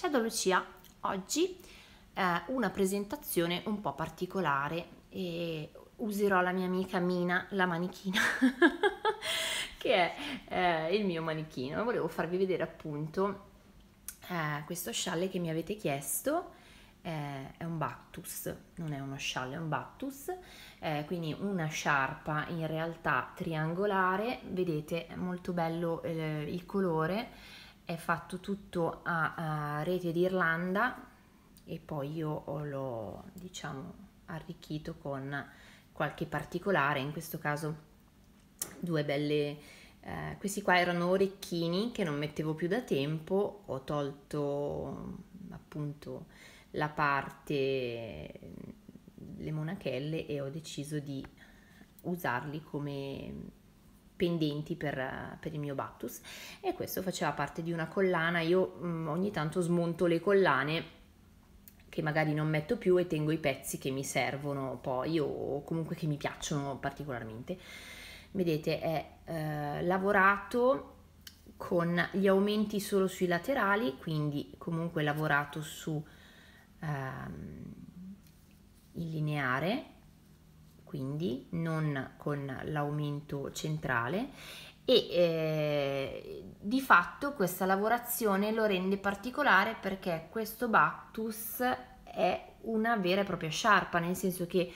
Ciao Lucia oggi eh, una presentazione un po' particolare e userò la mia amica Mina, la manichina, che è eh, il mio manichino. Volevo farvi vedere appunto eh, questo scialle che mi avete chiesto. Eh, è un battus, non è uno scialle, è un battus, eh, quindi una sciarpa in realtà triangolare, vedete è molto bello eh, il colore, è fatto tutto a, a rete d'Irlanda e poi io l'ho diciamo arricchito con qualche particolare, in questo caso due belle eh, questi qua erano orecchini che non mettevo più da tempo, ho tolto appunto la parte, le monachelle e ho deciso di usarli come pendenti per, per, il mio Bactus e questo faceva parte di una collana, io mh, mm, ogni tanto smonto le collane che magari non metto più e tengo i pezzi che mi servono poi o comunque che mi piacciono particolarmente. Vedete è eh, lavorato con gli aumenti solo sui laterali, quindi comunque lavorato su ehm, il lineare quindi non con l'aumento centrale e eh, di fatto questa lavorazione lo rende particolare perché questo Bactus è una vera e propria sciarpa, nel senso che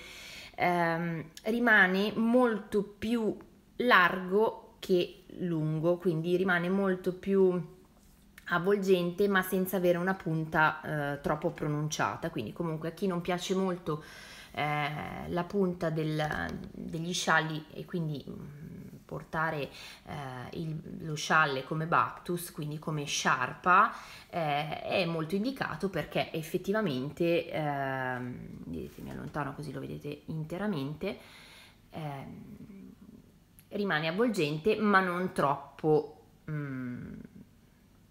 ehm, rimane molto più largo che lungo, quindi rimane molto più avvolgente ma senza avere una punta eh, troppo pronunciata, quindi comunque a chi non piace molto eh, la punta del, degli scialli e quindi mm, portare eh, il, lo scialle come bactus, quindi come sciarpa, eh, è molto indicato perché effettivamente, eh, vedete, mi allontano così lo vedete interamente, ehm, rimane avvolgente ma non troppo mh, mm,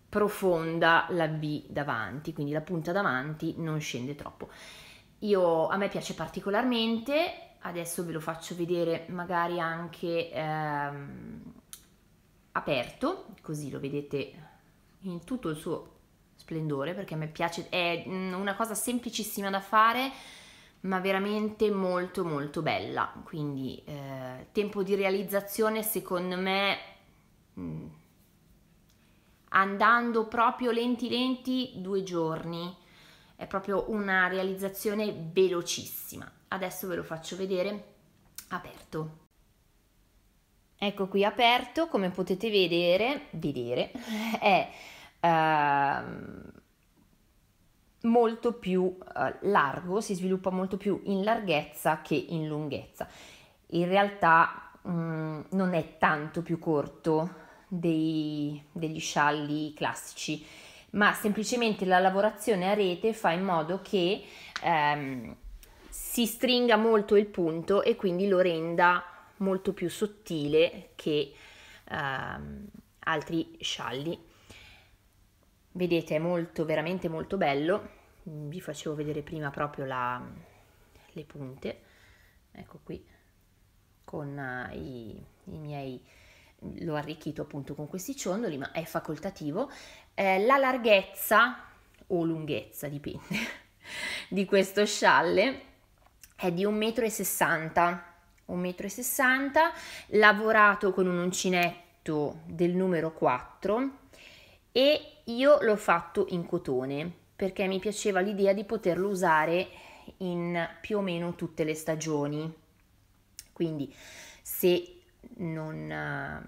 profonda la B davanti, quindi la punta davanti non scende troppo. Io, a me piace particolarmente, adesso ve lo faccio vedere magari anche ehm, aperto, così lo vedete in tutto il suo splendore, perché a me piace, è mm, una cosa semplicissima da fare, ma veramente molto molto bella, quindi eh, tempo di realizzazione secondo me... Mh, mm, andando proprio lenti lenti due giorni è proprio una realizzazione velocissima. Adesso ve lo faccio vedere aperto. Ecco qui aperto, come potete vedere, vedere è eh, molto più eh, largo, si sviluppa molto più in larghezza che in lunghezza. In realtà mh, mm, non è tanto più corto dei, degli scialli classici, ma semplicemente la lavorazione a rete fa in modo che ehm, si stringa molto il punto e quindi lo renda molto più sottile che ehm, altri scialli. Vedete, è molto, veramente molto bello. Vi facevo vedere prima proprio la, le punte. Ecco qui, con eh, i, i miei l'ho arricchito appunto con questi ciondoli, ma è facoltativo eh, la larghezza o lunghezza, dipende, di questo scialle è di 1,60 m, 1,60 m, lavorato con un uncinetto del numero 4 e io l'ho fatto in cotone perché mi piaceva l'idea di poterlo usare in più o meno tutte le stagioni. Quindi se non, eh,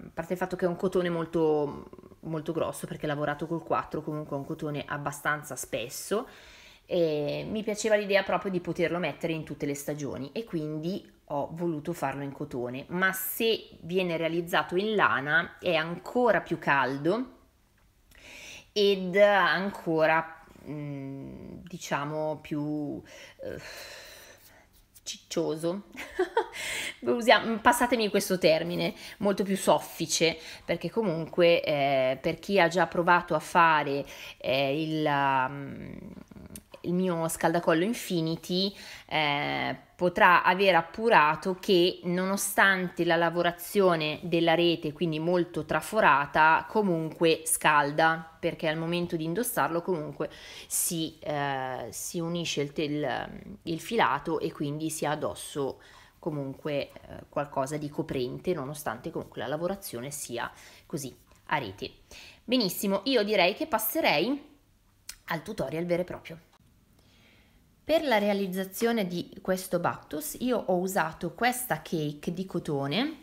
a parte il fatto che è un cotone molto, molto grosso perché lavorato col 4 comunque è un cotone abbastanza spesso e mi piaceva l'idea proprio di poterlo mettere in tutte le stagioni e quindi ho voluto farlo in cotone ma se viene realizzato in lana è ancora più caldo ed ancora mm, diciamo più eh, ciccioso, Usiamo, passatemi questo termine, molto più soffice, perché comunque eh, per chi ha già provato a fare eh, il... Um, il mio scaldacollo Infinity eh, potrà aver appurato che nonostante la lavorazione della rete, quindi molto traforata, comunque scalda, perché al momento di indossarlo comunque si, eh, si unisce il, tel, ehm, il, filato e quindi si ha addosso comunque eh, qualcosa di coprente, nonostante comunque la lavorazione sia così a rete. Benissimo, io direi che passerei al tutorial vero e proprio. Per la realizzazione di questo Bactus io ho usato questa cake di cotone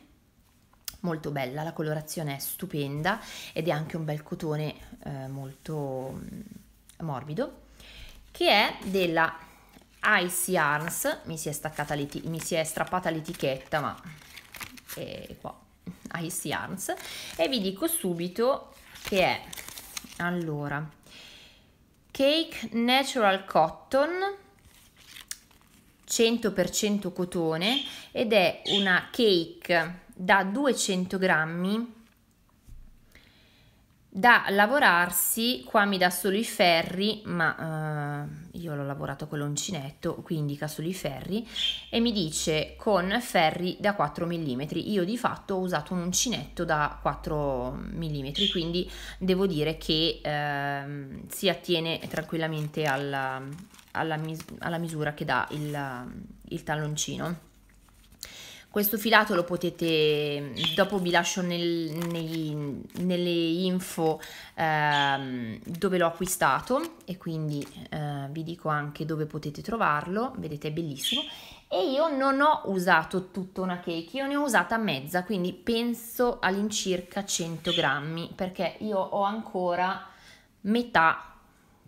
molto bella, la colorazione è stupenda ed è anche un bel cotone eh, molto mm, morbido che è della Ice Yarns, mi si è, staccata mi si è strappata l'etichetta ma è qua, Ice Yarns e vi dico subito che è, allora, Cake Natural Cotton 100% cotone ed è una cake da 200 grammi da lavorarsi, qua mi dà solo i ferri, ma eh, io l'ho lavorato con l'uncinetto, quindi indica solo i ferri, e mi dice con ferri da 4 mm. Io di fatto ho usato un uncinetto da 4 mm, quindi devo dire che eh, si attiene tranquillamente alla, alla, mis alla misura che dà il, il talloncino questo filato lo potete, dopo vi lascio nel, nei, nelle info ehm, dove l'ho acquistato e quindi eh, vi dico anche dove potete trovarlo, vedete è bellissimo. E io non ho usato tutta una cake, io ne ho usata mezza, quindi penso all'incirca 100 grammi, perché io ho ancora metà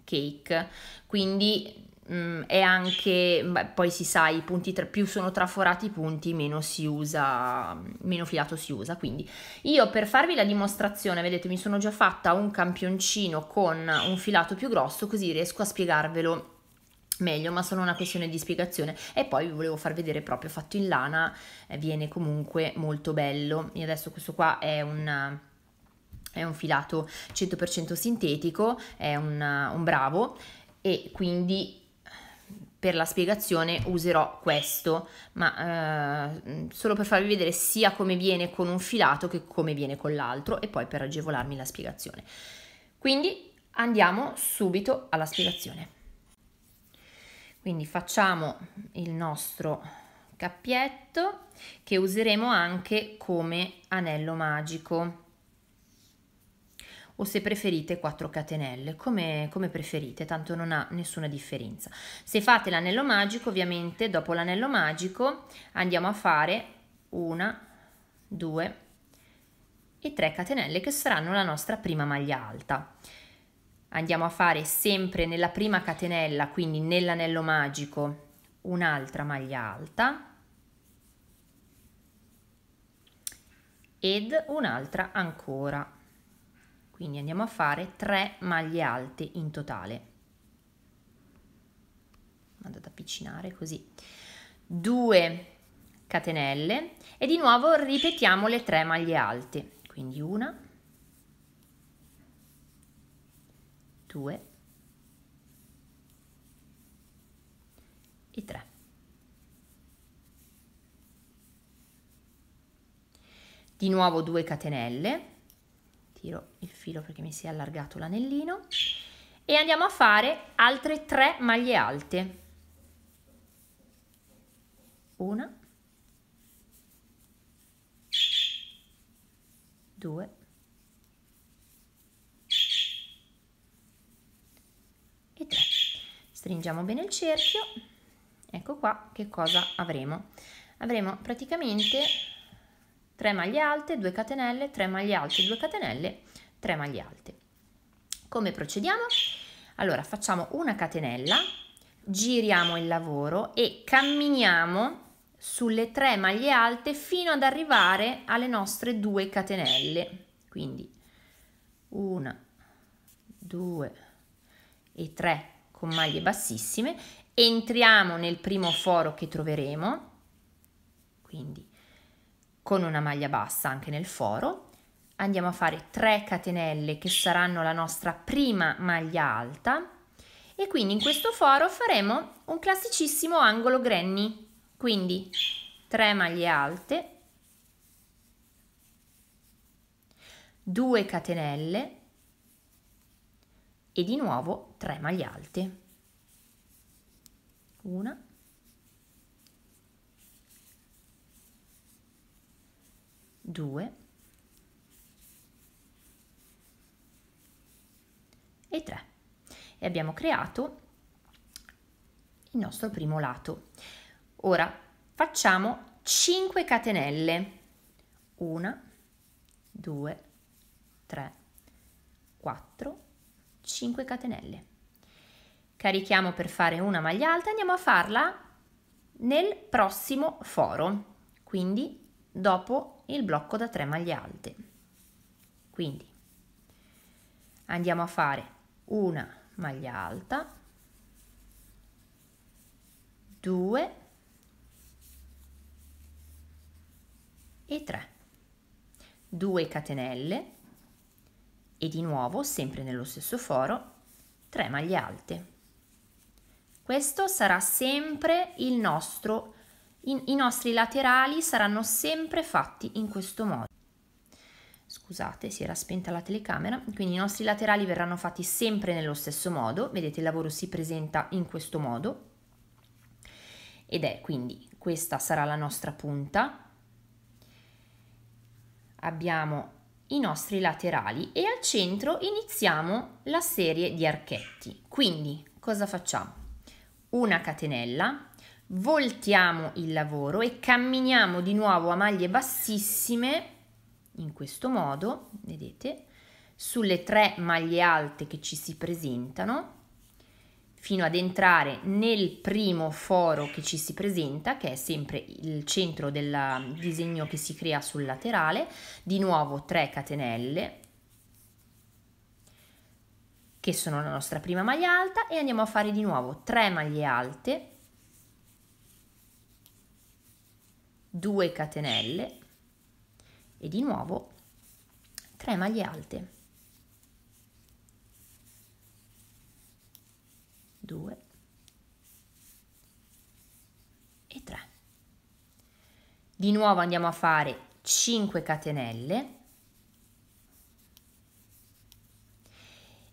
cake, quindi è mm, anche beh, poi si sa i punti tra, più sono traforati i punti meno si usa meno filato si usa quindi io per farvi la dimostrazione vedete mi sono già fatta un campioncino con un filato più grosso così riesco a spiegarvelo meglio ma solo una questione di spiegazione e poi vi volevo far vedere proprio fatto in lana eh, viene comunque molto bello e adesso questo qua è un è un filato 100% sintetico, è un, un bravo e quindi per la spiegazione userò questo, ma eh, mm, solo per farvi vedere sia come viene con un filato che come viene con l'altro e poi per agevolarmi la spiegazione. Quindi andiamo subito alla spiegazione. Quindi facciamo il nostro cappietto che useremo anche come anello magico o se preferite 4 catenelle, come, come preferite, tanto non ha nessuna differenza. Se fate l'anello magico, ovviamente dopo l'anello magico andiamo a fare una, due e 3 catenelle che saranno la nostra prima maglia alta. Andiamo a fare sempre nella prima catenella, quindi nell'anello magico, un'altra maglia alta ed un'altra ancora quindi andiamo a fare 3 maglie alte in totale vado ad avvicinare così 2 catenelle e di nuovo ripetiamo le 3 maglie alte quindi una 2 e 3 di nuovo 2 catenelle tiro il filo perché mi si è allargato l'anellino e andiamo a fare altre tre maglie alte una due e tre stringiamo bene il cerchio ecco qua che cosa avremo avremo praticamente 3 maglie alte, 2 catenelle, 3 maglie alte, 2 catenelle, 3 maglie alte. Come procediamo? Allora facciamo una catenella, giriamo il lavoro e camminiamo sulle 3 maglie alte fino ad arrivare alle nostre 2 catenelle. Quindi 1, 2 e 3 con maglie bassissime. Entriamo nel primo foro che troveremo, quindi con una maglia bassa anche nel foro, andiamo a fare 3 catenelle che saranno la nostra prima maglia alta e quindi in questo foro faremo un classicissimo angolo granny, quindi 3 maglie alte, 2 catenelle e di nuovo 3 maglie alte. Una, 2 e 3 e abbiamo creato il nostro primo lato. Ora facciamo 5 catenelle. 1, 2, 3, 4, 5 catenelle. Carichiamo per fare una maglia alta, andiamo a farla nel prossimo foro, quindi dopo il blocco da 3 maglie alte. Quindi andiamo a fare una maglia alta, 2 e 3, 2 catenelle e di nuovo, sempre nello stesso foro, 3 maglie alte. Questo sarà sempre il nostro in, I nostri laterali saranno sempre fatti in questo modo. Scusate, si era spenta la telecamera. Quindi i nostri laterali verranno fatti sempre nello stesso modo. Vedete, il lavoro si presenta in questo modo. Ed è quindi questa sarà la nostra punta. Abbiamo i nostri laterali e al centro iniziamo la serie di archetti. Quindi cosa facciamo? Una catenella voltiamo il lavoro e camminiamo di nuovo a maglie bassissime in questo modo vedete sulle tre maglie alte che ci si presentano fino ad entrare nel primo foro che ci si presenta, che è sempre il centro del disegno che si crea sul laterale, di nuovo 3 catenelle, che sono la nostra prima maglia alta, e andiamo a fare di nuovo 3 maglie alte, 2 catenelle e di nuovo 3 maglie alte 2 e 3 di nuovo andiamo a fare 5 catenelle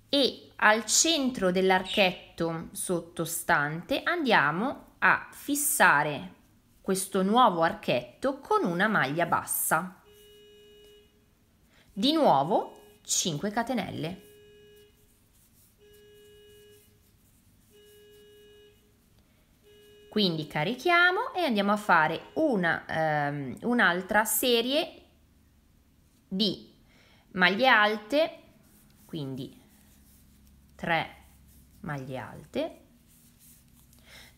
e al centro dell'archetto sottostante andiamo a fissare questo nuovo archetto con una maglia bassa. Di nuovo 5 catenelle. Quindi carichiamo e andiamo a fare ehm, un'altra um, un serie di maglie alte, quindi 3 maglie alte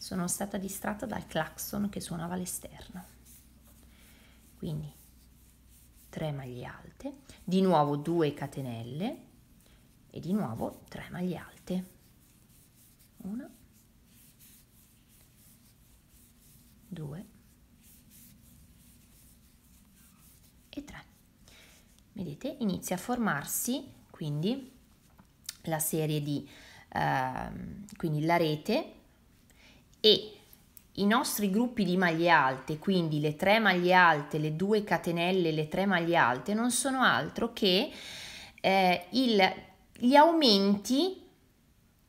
sono stata distratta dal clacson che suonava all'esterno. Quindi 3 maglie alte, di nuovo 2 catenelle e di nuovo 3 maglie alte. Una, due e tre. Vedete? Inizia a formarsi quindi la serie di eh, quindi la rete e i nostri gruppi di maglie alte, quindi le tre maglie alte, le due catenelle, le tre maglie alte, non sono altro che eh, il, gli aumenti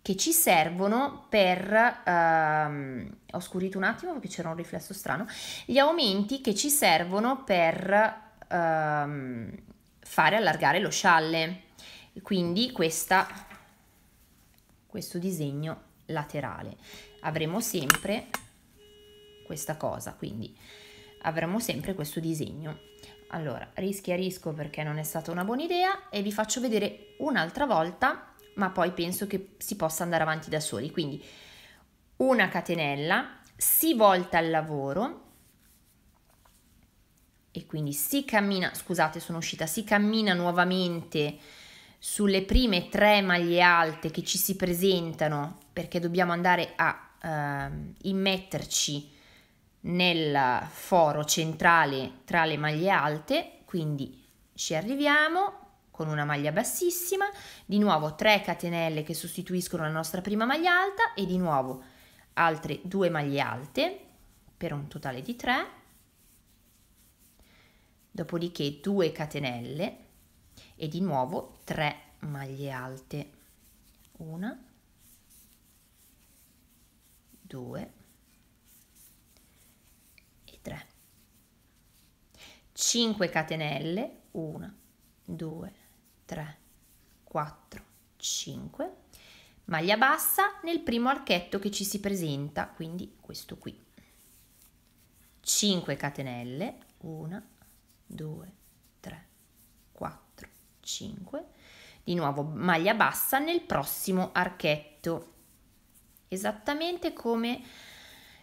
che ci servono per... Ehm, ho scurito un attimo perché c'era un riflesso strano. Gli aumenti che ci servono per ehm, fare allargare lo scialle. Quindi questa, questo disegno laterale avremo sempre questa cosa quindi avremo sempre questo disegno allora rischiarisco perché non è stata una buona idea e vi faccio vedere un'altra volta ma poi penso che si possa andare avanti da soli quindi una catenella si volta al lavoro e quindi si cammina scusate sono uscita si cammina nuovamente sulle prime tre maglie alte che ci si presentano perché dobbiamo andare a eh, immetterci nel foro centrale tra le maglie alte, quindi ci arriviamo con una maglia bassissima, di nuovo 3 catenelle che sostituiscono la nostra prima maglia alta e di nuovo altre 2 maglie alte per un totale di 3, dopodiché 2 catenelle e di nuovo 3 maglie alte, una, 2 e 3 5 catenelle 1 2 3 4 5 maglia bassa nel primo archetto che ci si presenta quindi questo qui 5 catenelle 1 2 3 4 5 di nuovo maglia bassa nel prossimo archetto esattamente come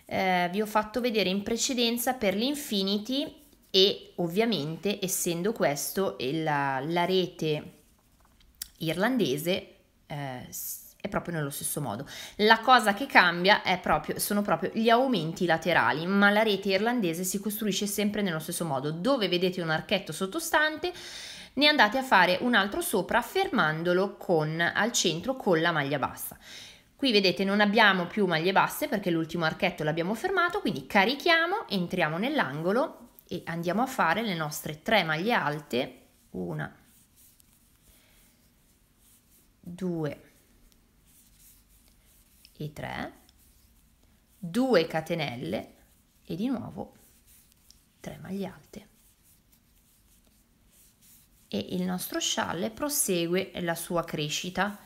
eh, vi ho fatto vedere in precedenza per l'Infinity e ovviamente essendo questo la, la rete irlandese eh, è proprio nello stesso modo. La cosa che cambia proprio, sono proprio gli aumenti laterali, ma la rete irlandese si costruisce sempre nello stesso modo. Dove vedete un archetto sottostante, ne andate a fare un altro sopra fermandolo con, al centro con la maglia bassa. Qui vedete non abbiamo più maglie basse perché l'ultimo archetto l'abbiamo fermato, quindi carichiamo, entriamo nell'angolo e andiamo a fare le nostre tre maglie alte, una, due e tre, due catenelle e di nuovo tre maglie alte. E il nostro scialle prosegue la sua crescita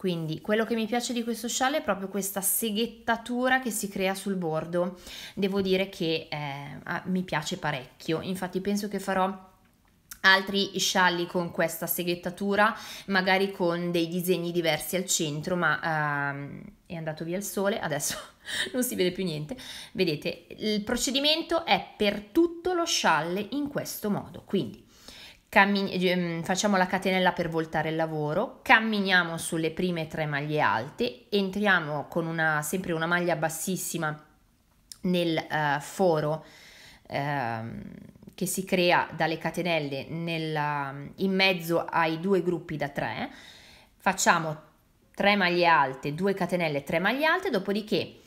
quindi quello che mi piace di questo scialle è proprio questa seghettatura che si crea sul bordo. Devo dire che eh, mi piace parecchio, infatti penso che farò altri scialli con questa seghettatura, magari con dei disegni diversi al centro, ma ehm, è andato via il sole, adesso non si vede più niente. Vedete, il procedimento è per tutto lo scialle in questo modo, quindi Cammin- eh, mm, facciamo la catenella per voltare il lavoro, camminiamo sulle prime tre maglie alte, entriamo con una, sempre una maglia bassissima nel uh, foro uh, che si crea dalle catenelle nella, mm, in mezzo ai due gruppi da tre, facciamo 3 maglie alte, 2 catenelle, 3 maglie alte, dopodiché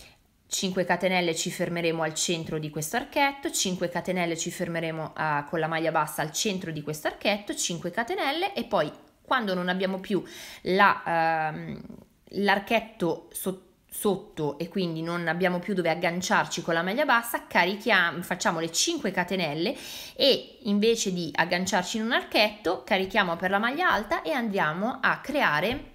5 catenelle ci fermeremo al centro di questo archetto, 5 catenelle ci fermeremo a, ah, con la maglia bassa al centro di questo archetto, 5 catenelle e poi quando non abbiamo più ehm, l'archetto la, uh, sotto e quindi non abbiamo più dove agganciarci con la maglia bassa, carichiamo, facciamo le 5 catenelle e invece di agganciarci in un archetto carichiamo per la maglia alta e andiamo a creare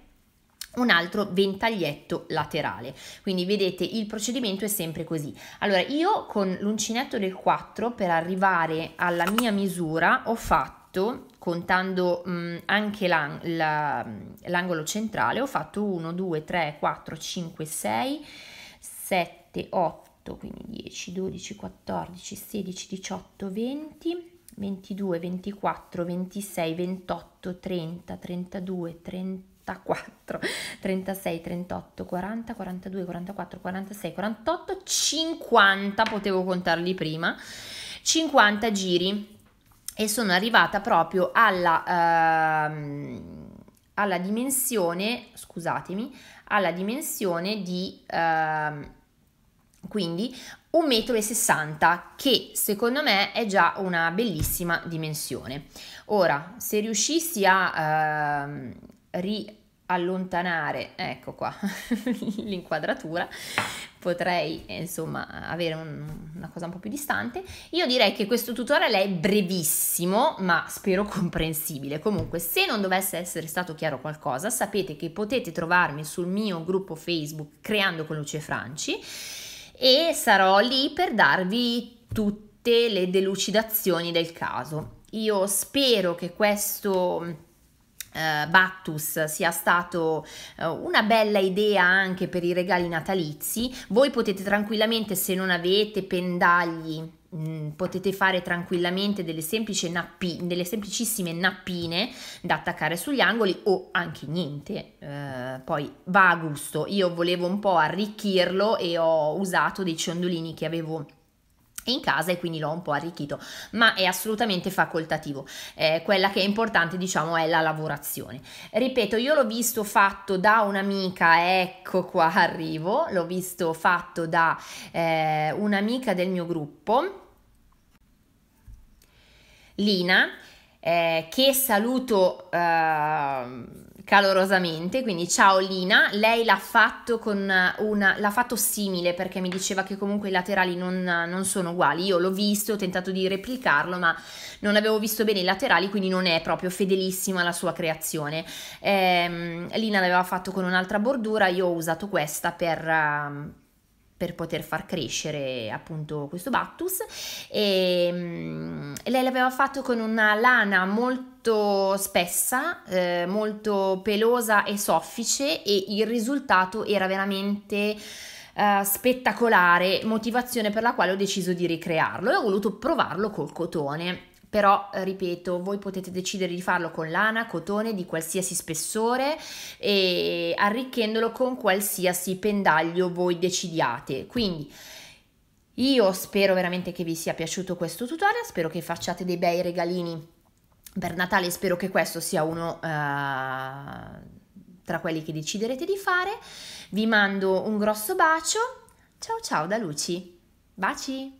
un altro ventaglietto laterale. Quindi vedete il procedimento è sempre così. Allora io con l'uncinetto del 4 per arrivare alla mia misura ho fatto contando mh, anche l'angolo centrale ho fatto 1 2 3 4 5 6 7 8 quindi 10 12 14 16 18 20 22 24 26 28 30 32 30 34, 36, 38, 40, 42, 44, 46, 48, 50, potevo contarli prima, 50 giri e sono arrivata proprio alla, ehm, alla dimensione, scusatemi, alla dimensione di... Ehm, quindi 1,60 m che secondo me è già una bellissima dimensione. Ora, se riuscissi a eh, allontanare, ecco qua l'inquadratura, potrei insomma avere un, una cosa un po' più distante. Io direi che questo tutorial è brevissimo, ma spero comprensibile. Comunque, se non dovesse essere stato chiaro qualcosa, sapete che potete trovarmi sul mio gruppo Facebook Creando con Luce Franci e sarò lì per darvi tutte le delucidazioni del caso. Io spero che questo Uh, Battus sia stato uh, una bella idea anche per i regali natalizi, voi potete tranquillamente se non avete pendagli mh, mm, potete fare tranquillamente delle, nappi, delle, semplicissime nappine da attaccare sugli angoli o anche niente uh, poi va a gusto io volevo un po' arricchirlo e ho usato dei ciondolini che avevo in casa e quindi l'ho un po' arricchito, ma è assolutamente facoltativo. Eh, quella che è importante, diciamo, è la lavorazione. Ripeto, io l'ho visto fatto da un'amica, ecco qua arrivo, l'ho visto fatto da eh, un'amica del mio gruppo, Lina, eh, che saluto ehm, calorosamente, quindi ciao Lina, lei l'ha fatto con una, l'ha fatto simile perché mi diceva che comunque i laterali non, non sono uguali, io l'ho visto, ho tentato di replicarlo ma non avevo visto bene i laterali quindi non è proprio fedelissima alla sua creazione, ehm, Lina l'aveva fatto con un'altra bordura, io ho usato questa per, ehm, per poter far crescere appunto questo Battus ehm, e lei l'aveva fatto con una lana molto spessa, eh, molto pelosa e soffice e il risultato era veramente Uh, spettacolare, motivazione per la quale ho deciso di ricrearlo e ho voluto provarlo col cotone. Però, eh, ripeto, voi potete decidere di farlo con lana, cotone, di qualsiasi spessore e arricchendolo con qualsiasi pendaglio voi decidiate. Quindi io spero veramente che vi sia piaciuto questo tutorial, spero che facciate dei bei regalini per Natale, spero che questo sia uno... Uh, tra quelli che deciderete di fare. Vi mando un grosso bacio. Ciao ciao da Luci. Baci!